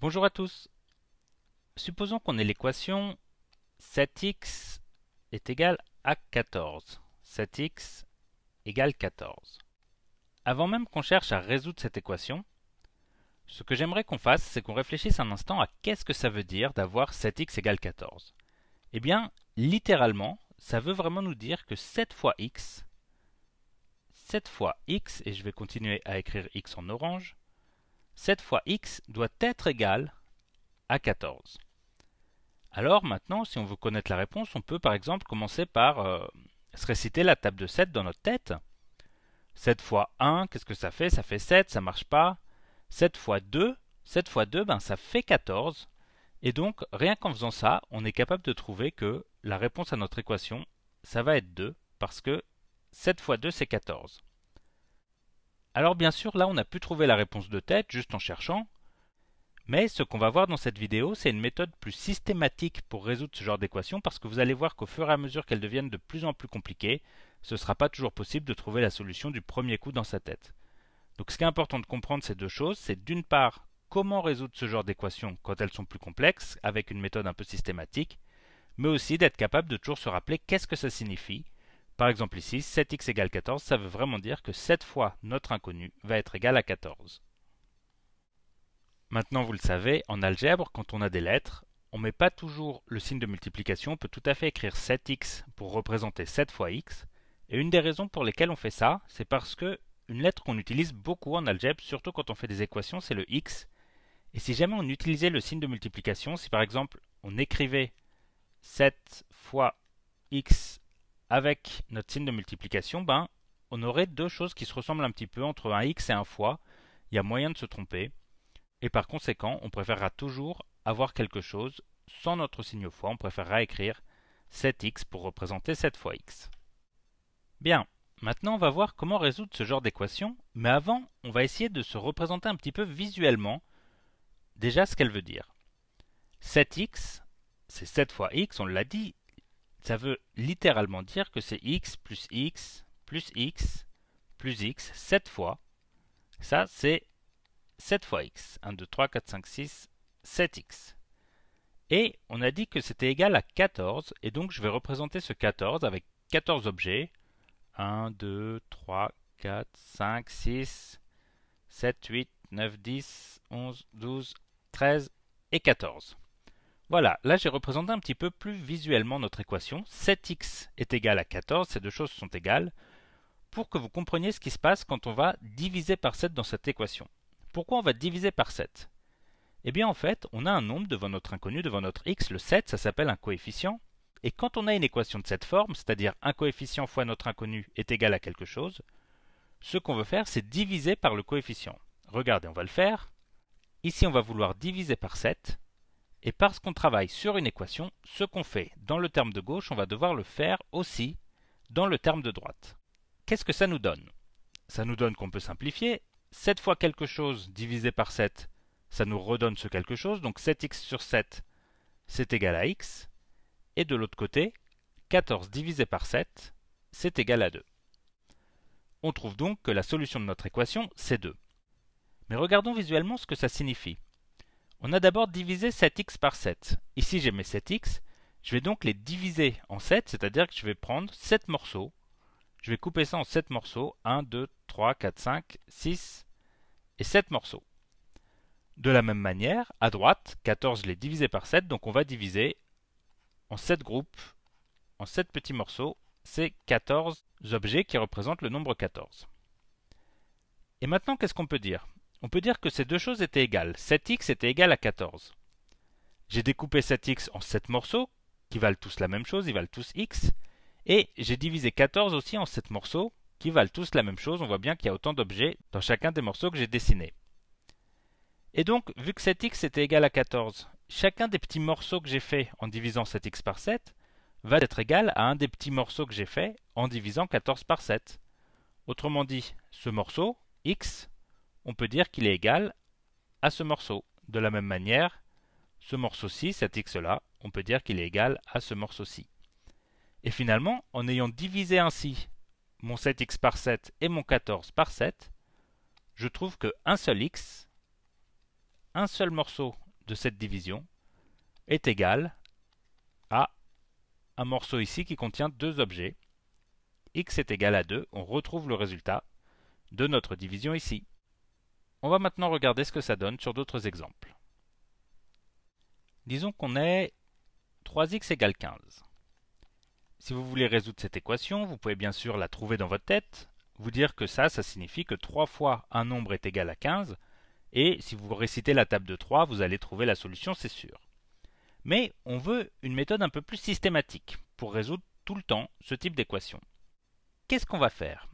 Bonjour à tous. Supposons qu'on ait l'équation 7x est égal à 14. 7x égale 14. Avant même qu'on cherche à résoudre cette équation, ce que j'aimerais qu'on fasse, c'est qu'on réfléchisse un instant à qu'est-ce que ça veut dire d'avoir 7x égale 14. Eh bien, littéralement, ça veut vraiment nous dire que 7 fois x, 7 fois x, et je vais continuer à écrire x en orange, 7 fois x doit être égal à 14. Alors maintenant, si on veut connaître la réponse, on peut par exemple commencer par euh, se réciter la table de 7 dans notre tête. 7 fois 1, qu'est-ce que ça fait Ça fait 7, ça ne marche pas. 7 fois 2, 7 fois 2, ben, ça fait 14. Et donc, rien qu'en faisant ça, on est capable de trouver que la réponse à notre équation, ça va être 2, parce que 7 fois 2, c'est 14. Alors bien sûr, là on a pu trouver la réponse de tête juste en cherchant, mais ce qu'on va voir dans cette vidéo, c'est une méthode plus systématique pour résoudre ce genre d'équation parce que vous allez voir qu'au fur et à mesure qu'elles deviennent de plus en plus compliquées, ce ne sera pas toujours possible de trouver la solution du premier coup dans sa tête. Donc ce qui est important de comprendre, ces deux choses. C'est d'une part, comment résoudre ce genre d'équations quand elles sont plus complexes, avec une méthode un peu systématique, mais aussi d'être capable de toujours se rappeler qu'est-ce que ça signifie, par exemple ici, 7x égale 14, ça veut vraiment dire que 7 fois notre inconnu va être égal à 14. Maintenant, vous le savez, en algèbre, quand on a des lettres, on ne met pas toujours le signe de multiplication, on peut tout à fait écrire 7x pour représenter 7 fois x, et une des raisons pour lesquelles on fait ça, c'est parce que une lettre qu'on utilise beaucoup en algèbre, surtout quand on fait des équations, c'est le x. Et si jamais on utilisait le signe de multiplication, si par exemple on écrivait 7 fois x avec notre signe de multiplication, ben, on aurait deux choses qui se ressemblent un petit peu entre un x et un fois. Il y a moyen de se tromper. Et par conséquent, on préférera toujours avoir quelque chose sans notre signe fois. On préférera écrire 7x pour représenter 7 fois x. Bien, maintenant on va voir comment résoudre ce genre d'équation. Mais avant, on va essayer de se représenter un petit peu visuellement déjà ce qu'elle veut dire. 7x, c'est 7 fois x, on l'a dit, ça veut littéralement dire que c'est x plus x plus x plus x 7 fois. Ça, c'est 7 fois x. 1, 2, 3, 4, 5, 6, 7x. Et on a dit que c'était égal à 14, et donc je vais représenter ce 14 avec 14 objets. 1, 2, 3, 4, 5, 6, 7, 8, 9, 10, 11, 12, 13 et 14. Voilà, là j'ai représenté un petit peu plus visuellement notre équation. 7x est égal à 14, ces deux choses sont égales, pour que vous compreniez ce qui se passe quand on va diviser par 7 dans cette équation. Pourquoi on va diviser par 7 Eh bien en fait, on a un nombre devant notre inconnu, devant notre x, le 7, ça s'appelle un coefficient, et quand on a une équation de cette forme, c'est-à-dire un coefficient fois notre inconnu est égal à quelque chose, ce qu'on veut faire c'est diviser par le coefficient. Regardez, on va le faire. Ici on va vouloir diviser par 7, et parce qu'on travaille sur une équation, ce qu'on fait dans le terme de gauche, on va devoir le faire aussi dans le terme de droite. Qu'est-ce que ça nous donne Ça nous donne qu'on peut simplifier. 7 fois quelque chose divisé par 7, ça nous redonne ce quelque chose. Donc 7x sur 7, c'est égal à x. Et de l'autre côté, 14 divisé par 7, c'est égal à 2. On trouve donc que la solution de notre équation, c'est 2. Mais regardons visuellement ce que ça signifie. On a d'abord divisé 7x par 7. Ici j'ai mes 7x, je vais donc les diviser en 7, c'est-à-dire que je vais prendre 7 morceaux. Je vais couper ça en 7 morceaux, 1, 2, 3, 4, 5, 6 et 7 morceaux. De la même manière, à droite, 14 je l'ai divisé par 7, donc on va diviser en 7 groupes, en 7 petits morceaux, ces 14 objets qui représentent le nombre 14. Et maintenant, qu'est-ce qu'on peut dire on peut dire que ces deux choses étaient égales. 7x était égal à 14. J'ai découpé 7x en 7 morceaux, qui valent tous la même chose, ils valent tous x. Et j'ai divisé 14 aussi en 7 morceaux, qui valent tous la même chose. On voit bien qu'il y a autant d'objets dans chacun des morceaux que j'ai dessinés. Et donc, vu que 7x était égal à 14, chacun des petits morceaux que j'ai fait en divisant 7x par 7 va être égal à un des petits morceaux que j'ai fait en divisant 14 par 7. Autrement dit, ce morceau, x, on peut dire qu'il est égal à ce morceau. De la même manière, ce morceau-ci, cet x-là, on peut dire qu'il est égal à ce morceau-ci. Et finalement, en ayant divisé ainsi mon 7x par 7 et mon 14 par 7, je trouve que un seul x, un seul morceau de cette division, est égal à un morceau ici qui contient deux objets. x est égal à 2, on retrouve le résultat de notre division ici. On va maintenant regarder ce que ça donne sur d'autres exemples. Disons qu'on est 3x égale 15. Si vous voulez résoudre cette équation, vous pouvez bien sûr la trouver dans votre tête, vous dire que ça, ça signifie que 3 fois un nombre est égal à 15, et si vous récitez la table de 3, vous allez trouver la solution, c'est sûr. Mais on veut une méthode un peu plus systématique pour résoudre tout le temps ce type d'équation. Qu'est-ce qu'on va faire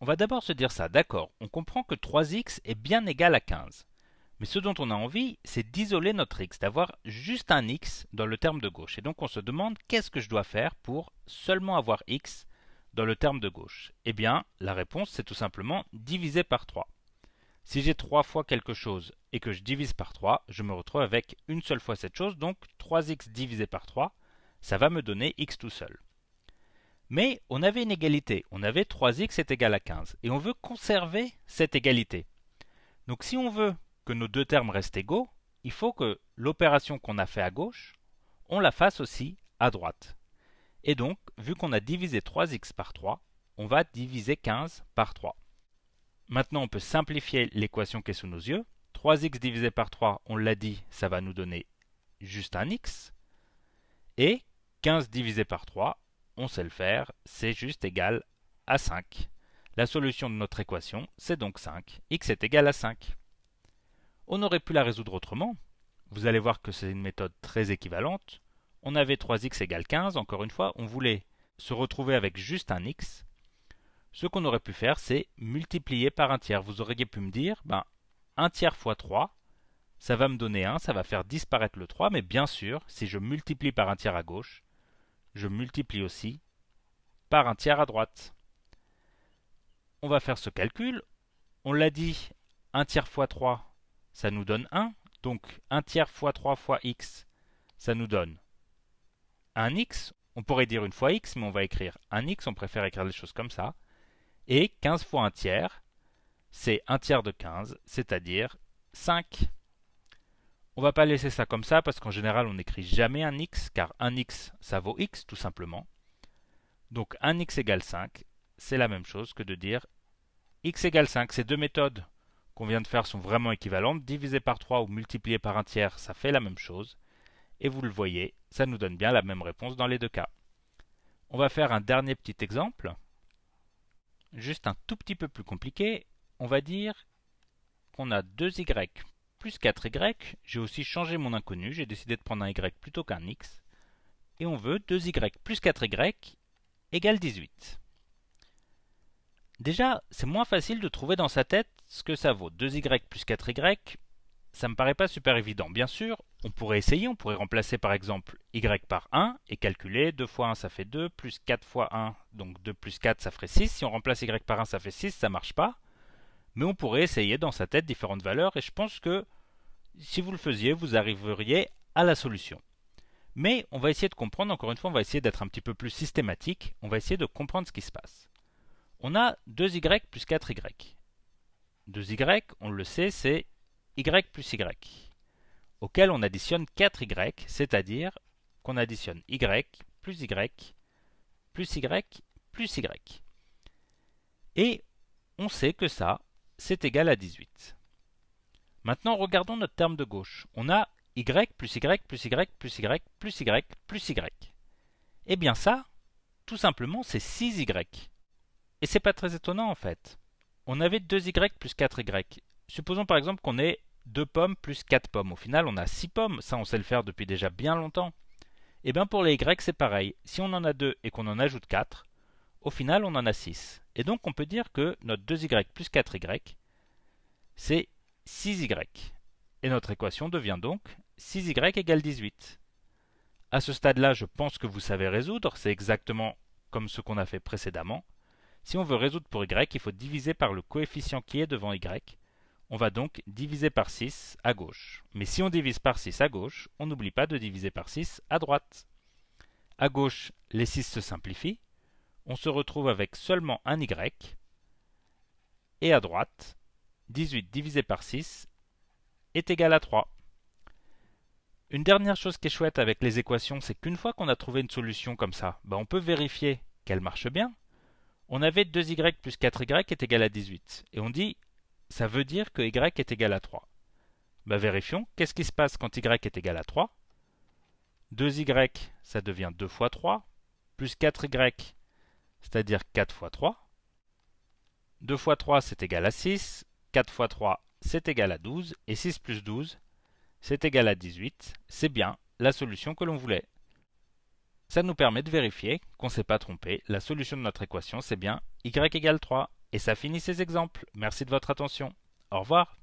on va d'abord se dire ça, d'accord, on comprend que 3x est bien égal à 15. Mais ce dont on a envie, c'est d'isoler notre x, d'avoir juste un x dans le terme de gauche. Et donc on se demande qu'est-ce que je dois faire pour seulement avoir x dans le terme de gauche Eh bien, la réponse, c'est tout simplement diviser par 3. Si j'ai 3 fois quelque chose et que je divise par 3, je me retrouve avec une seule fois cette chose, donc 3x divisé par 3, ça va me donner x tout seul. Mais on avait une égalité, on avait 3x est égal à 15, et on veut conserver cette égalité. Donc si on veut que nos deux termes restent égaux, il faut que l'opération qu'on a fait à gauche, on la fasse aussi à droite. Et donc, vu qu'on a divisé 3x par 3, on va diviser 15 par 3. Maintenant, on peut simplifier l'équation qui est sous nos yeux. 3x divisé par 3, on l'a dit, ça va nous donner juste un x. Et 15 divisé par 3, on sait le faire, c'est juste égal à 5. La solution de notre équation, c'est donc 5. x est égal à 5. On aurait pu la résoudre autrement. Vous allez voir que c'est une méthode très équivalente. On avait 3x égale 15, encore une fois, on voulait se retrouver avec juste un x. Ce qu'on aurait pu faire, c'est multiplier par un tiers. Vous auriez pu me dire, ben, 1 tiers fois 3, ça va me donner 1, ça va faire disparaître le 3, mais bien sûr, si je multiplie par un tiers à gauche, je multiplie aussi par un tiers à droite. On va faire ce calcul. On l'a dit, un tiers fois 3, ça nous donne 1. Donc un tiers fois 3 fois x, ça nous donne 1x. On pourrait dire une fois x, mais on va écrire 1x, on préfère écrire les choses comme ça. Et 15 fois un tiers, c'est un tiers de 15, c'est-à-dire 5. On va pas laisser ça comme ça parce qu'en général on n'écrit jamais un x car un x ça vaut x tout simplement. Donc un x égale 5, c'est la même chose que de dire x égale 5. Ces deux méthodes qu'on vient de faire sont vraiment équivalentes. divisé par 3 ou multiplier par un tiers, ça fait la même chose. Et vous le voyez, ça nous donne bien la même réponse dans les deux cas. On va faire un dernier petit exemple, juste un tout petit peu plus compliqué. On va dire qu'on a 2y 4y, j'ai aussi changé mon inconnu, j'ai décidé de prendre un y plutôt qu'un x, et on veut 2y plus 4y égale 18. Déjà, c'est moins facile de trouver dans sa tête ce que ça vaut. 2y plus 4y, ça me paraît pas super évident. Bien sûr, on pourrait essayer, on pourrait remplacer par exemple y par 1 et calculer 2 fois 1 ça fait 2, plus 4 fois 1, donc 2 plus 4 ça ferait 6. Si on remplace y par 1 ça fait 6, ça marche pas. Mais on pourrait essayer dans sa tête différentes valeurs et je pense que si vous le faisiez, vous arriveriez à la solution. Mais on va essayer de comprendre, encore une fois, on va essayer d'être un petit peu plus systématique, on va essayer de comprendre ce qui se passe. On a 2y plus 4y. 2y, on le sait, c'est y plus y, auquel on additionne 4y, c'est-à-dire qu'on additionne y plus y plus y plus y. Et on sait que ça, c'est égal à 18. Maintenant, regardons notre terme de gauche. On a y plus y plus y plus y plus y plus y. Eh bien ça, tout simplement, c'est 6y. Et c'est pas très étonnant en fait. On avait 2y plus 4y. Supposons par exemple qu'on ait 2 pommes plus 4 pommes. Au final, on a 6 pommes. Ça, on sait le faire depuis déjà bien longtemps. Et eh bien pour les y, c'est pareil. Si on en a 2 et qu'on en ajoute 4, au final, on en a 6. Et donc, on peut dire que notre 2y plus 4y, c'est 6y. Et notre équation devient donc 6y égale 18. À ce stade-là, je pense que vous savez résoudre, c'est exactement comme ce qu'on a fait précédemment. Si on veut résoudre pour y, il faut diviser par le coefficient qui est devant y. On va donc diviser par 6 à gauche. Mais si on divise par 6 à gauche, on n'oublie pas de diviser par 6 à droite. À gauche, les 6 se simplifient. On se retrouve avec seulement un y. Et à droite, 18 divisé par 6 est égal à 3. Une dernière chose qui est chouette avec les équations, c'est qu'une fois qu'on a trouvé une solution comme ça, ben, on peut vérifier qu'elle marche bien. On avait 2y plus 4y est égal à 18. Et on dit, ça veut dire que y est égal à 3. Ben, vérifions, qu'est-ce qui se passe quand y est égal à 3 2y, ça devient 2 fois 3, plus 4y, c'est-à-dire 4 fois 3. 2 fois 3, c'est égal à 6. 4 fois 3, c'est égal à 12, et 6 plus 12, c'est égal à 18, c'est bien la solution que l'on voulait. Ça nous permet de vérifier qu'on ne s'est pas trompé, la solution de notre équation c'est bien y égale 3. Et ça finit ces exemples. Merci de votre attention. Au revoir.